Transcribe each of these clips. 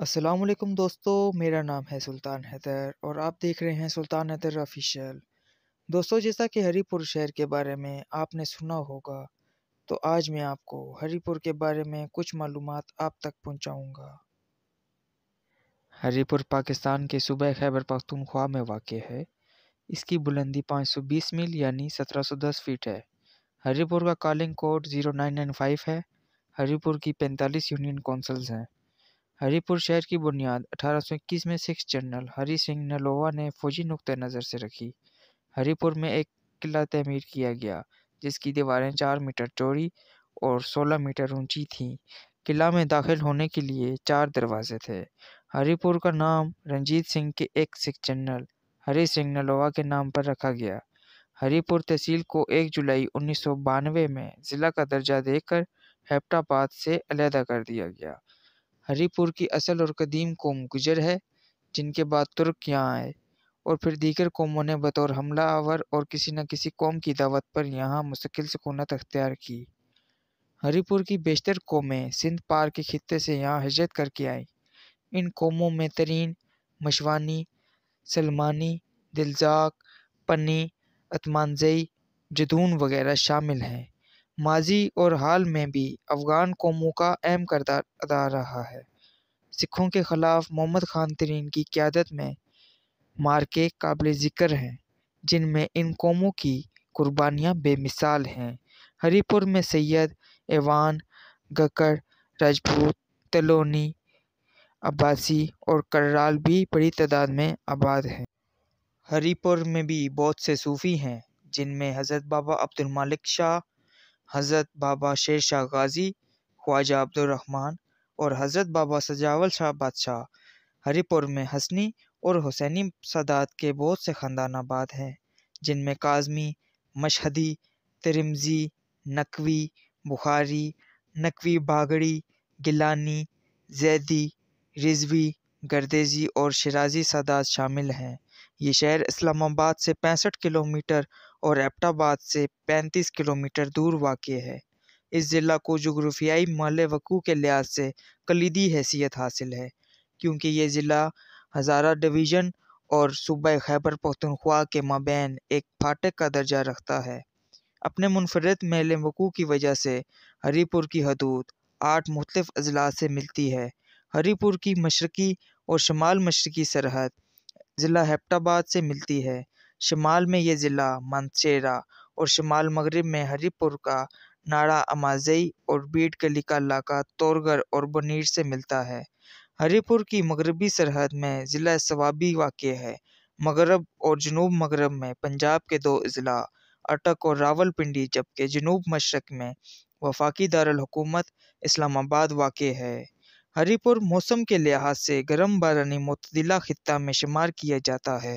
वालेकुम दोस्तों मेरा नाम है सुल्तान हैदर और आप देख रहे हैं सुल्तान हैदर ऑफिशियल दोस्तों जैसा कि हरीपुर शहर के बारे में आपने सुना होगा तो आज मैं आपको हरीपुर के बारे में कुछ मालूम आप तक पहुंचाऊंगा। हरीपुर पाकिस्तान के सूबह खैबर पख्तूनख्वा में वाक़ है इसकी बुलंदी 520 मील यानी 1710 फीट है हरीपुर का कॉलिंग कोड 0995 है हरीपुर की 45 यूनियन कौंसल्स हैं हरिपुर शहर की बुनियाद 1821 में सिख जनरल हरि सिंह नलोवा ने फौजी नुक़ नज़र से रखी हरिपुर में एक किला तमीर किया गया जिसकी दीवारें चार मीटर चौड़ी और सोलह मीटर ऊंची थीं किला में दाखिल होने के लिए चार दरवाजे थे हरिपुर का नाम रंजीत सिंह के एक सिख जनरल हरि सिंह नलोवा के नाम पर रखा गया हरिपुर तहसील को 1 जुलाई उन्नीस में ज़िला का दर्जा देकर हेप्टाबाद से अलहदा कर दिया गया हरिपुर की असल और कदीम कौम गुजर है जिनके बाद तुर्क यहाँ आए और फिर दीगर कौमों ने बतौर हमला आवर और किसी न किसी कौम की दावत पर यहाँ मुस्किल सकूनत अख्तियार की हरिपुर की बेशतर कौमें सिंध पार के खत्े से यहाँ हजरत करके आईं इन कौमों में तरीन मशवानी सलमानी दिलजाक पन्नी अतमानजई जदून वगैरह शामिल हैं माजी और हाल में भी अफ़गान कौमों का अहम करदार अदा रहा है सिखों के ख़िलाफ़ मोहम्मद ख़ान तरीन की क़्यादत में मार्के काबिल ज़िक्र हैं जिनमें इन कौमों की कुर्बानियाँ बेमिसाल हैं हरीपुर में सैयद एवान गकड़ राजपूत तलोनी अब्बासी और कर्राल भी बड़ी तादाद में आबाद हैं हरीपुर में भी बहुत से सूफ़ी हैं जिनमें हज़रत बाबा अब्दुल मालिक शाह हज़रत बाबा शेर शाह गाज़ी ख्वाजा अब्दुलरहमान और हज़रत बाबा सजावल शाह बादशाह हरिपुर में हसनी और हुसैनी सदात के बहुत से ख़ानदान आबाद हैं जिनमें काजमी मशहदी तिरमजी नकवी बुखारी नकवी बागड़ी गिलानी जैदी रिजवी गर्देजी और शराजी सदात शामिल हैं ये शहर इस्लामाबाद से पैंसठ किलोमीटर और एबटाबाद से 35 किलोमीटर दूर वाक़ है इस ज़िला को जोग्राफियाई महल वकू के लिहाज से कलीदी हैसियत हासिल है क्योंकि ये ज़िला हज़ारा डिवीज़न और सूबह खैबर पख्तनख्वा के माबैन एक फाटक का दर्जा रखता है अपने मुनफरद महल वकू की वजह से हरीपुर की हदूद आठ मुख्तफ अजला से मिलती है हरीपुर की मशरकी और शमाल मशरकी सरहद ज़िला हेप्टाबाद से मिलती है शुमाल में ये ज़िला मानचेरा और शुमाल मगरब में हरिपुर का नाड़ा अमाजई और बीट गली का इलाका तोरगर और बनीर से मिलता है हरिपुर की मगरबी सरहद में ज़िला सवाबी वाक़ है मगरब और जनूब मगरब में पंजाब के दो अजला अटक और रावलपिंडी जबकि जनूब मशरक में वफाकी दारकूमत इस्लामाबाद वाक़ है हरिपुर मौसम के लिहाज से गर्म बारानी मतदिला ख़त्ता में शुमार किया जाता है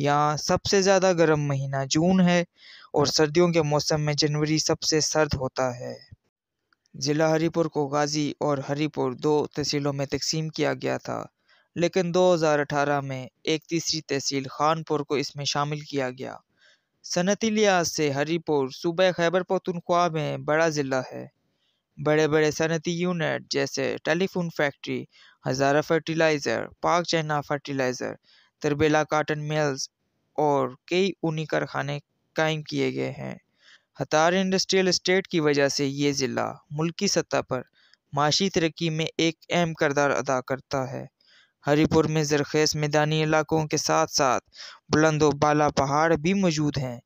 यहाँ सबसे ज़्यादा गर्म महीना जून है और हाँ। सर्दियों के मौसम में जनवरी सबसे सर्द होता है ज़िला हरीपुर को गाज़ी और हरीपुर दो तहसीलों में तकसीम किया गया था लेकिन 2018 में एक तीसरी तहसील खानपुर को इसमें शामिल किया गया सनती लिहाज से हरीपुर सूबह खैबर पख्तनख्वा में बड़ा ज़िला है बड़े बड़े सनती यूनिट जैसे telephone factory Hazara fertiliser Pak China fertiliser Tarbela cotton mills और कई ऊनी कारखाने कायम किए गए हैं हतार इंडस्ट्रियल इस्टेट की वजह से ये ज़िला मुल्की सतह पर माशी तरक्की में एक अहम करदार अदा करता है हरीपुर में जरखेज़ मैदानी इलाकों के साथ साथ बुलंद बाला पहाड़ भी मौजूद हैं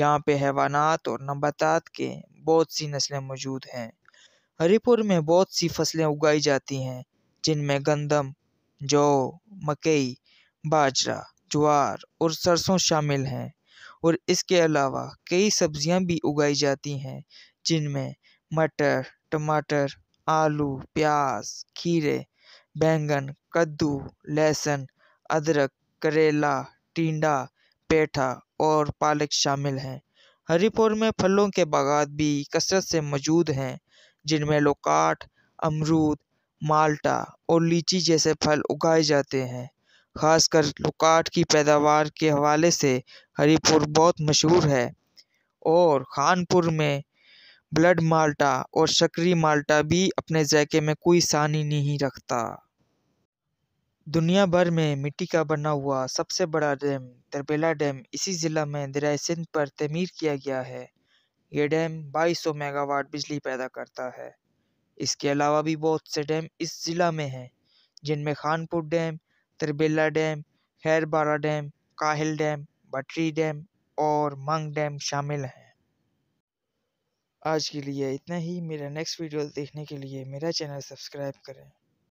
यहाँ पे हैवानात और नबातात के बहुत सी नस्लें मौजूद हैं हरीपुर में बहुत सी फसलें उगाई जाती हैं जिनमें गंदम जौ मकई बाजरा ज्वार और सरसों शामिल हैं और इसके अलावा कई सब्जियां भी उगाई जाती हैं जिनमें मटर टमाटर आलू प्याज खीरे बैंगन कद्दू लहसुन अदरक करेला टिंडा पेठा और पालक शामिल हैं हरिपुर में फलों के बागात भी कसरत से मौजूद हैं जिनमें लोकाट अमरूद माल्टा और लीची जैसे फल उगाए जाते हैं खासकर लुकाट की पैदावार के हवाले से हरीपुर बहुत मशहूर है और खानपुर में ब्लड माल्टा और शकरी माल्टा भी अपने जायके में कोई सानी नहीं रखता दुनिया भर में मिट्टी का बना हुआ सबसे बड़ा डैम दरबेला डैम इसी ज़िला में दराय सिंध पर तमीर किया गया है ये डैम 2200 मेगावाट बिजली पैदा करता है इसके अलावा भी बहुत से डैम इस ज़िला में हैं जिनमें Khanpur dam Tarbela dam Khairbara dam Kahil dam Batri dam और मंग डैम शामिल हैं आज के लिए इतना ही मेरा नेक्स्ट वीडियो देखने के लिए मेरा चैनल सब्सक्राइब करें